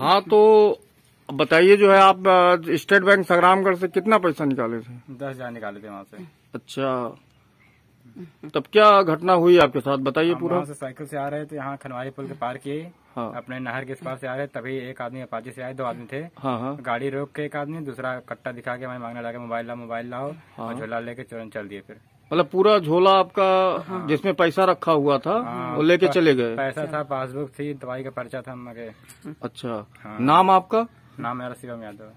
हाँ तो बताइए जो है आप स्टेट बैंक संग्रामगढ़ से कितना पैसा निकाले थे दस हजार निकाले थे वहाँ से अच्छा तब क्या घटना हुई आपके साथ बताइए पूरा से साइकिल से आ रहे थे यहाँ खनवारी पुल के पार किए हाँ। अपने नहर के इस से आ रहे तभी एक आदमी अपाची से आए दो आदमी थे हाँ, हाँ। गाड़ी रोक के एक आदमी दूसरा कट्टा दिखा के हमें मांगने लगा मोबाइल लाओ मोबाइल लाओ हाँ। और झोला लेके तुरंत चल दिए फिर मतलब पूरा झोला आपका हाँ। जिसमें पैसा रखा हुआ था हाँ, वो लेके चले गए पैसा था पासबुक थी दवाई का पर्चा था मगे अच्छा हाँ। नाम आपका नाम मेरा शिवम यादव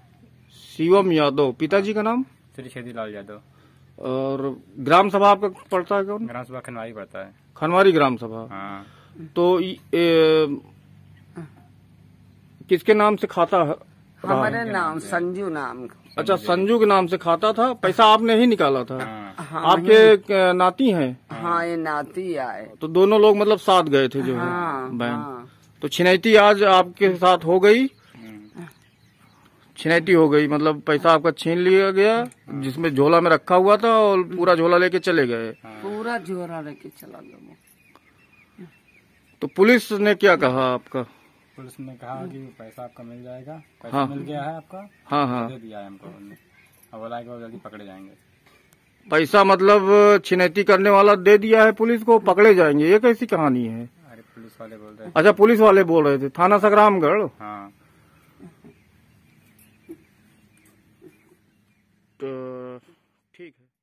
शिवम यादव पिताजी का नाम श्री छेदी लाल यादव और ग्राम सभा आपका पड़ता है कौन ग्राम सभा खनवारी पड़ता है खनवारी ग्राम सभा हाँ। तो किसके नाम से खाता है हमारे नाम संजू नाम अच्छा संजू के नाम से खाता था पैसा आपने ही निकाला था हाँ। हाँ आपके नाती हैं हाँ ये नाती आए तो दोनों लोग मतलब साथ गए थे जो हाँ, है बहन हाँ। तो छिनैती आज आपके साथ हो गई छिनैती हो गई मतलब पैसा आपका छीन लिया गया जिसमें झोला में रखा हुआ था और पूरा झोला लेके चले गए पूरा झोला लेके चला गया तो पुलिस ने क्या कहा आपका पुलिस ने कहा कि पैसा आपका मिल जाएगा पैसा हाँ, मिल गया है आपका हाँ हाँ दे दिया है हमको बोला कि जल्दी पकड़े जाएंगे पैसा मतलब छिनेती करने वाला दे दिया है पुलिस को पकड़े जाएंगे ये कैसी कहानी है अरे पुलिस वाले बोल रहे अच्छा पुलिस वाले बोल रहे थे थाना संग्रामगढ़ हाँ। तो ठीक है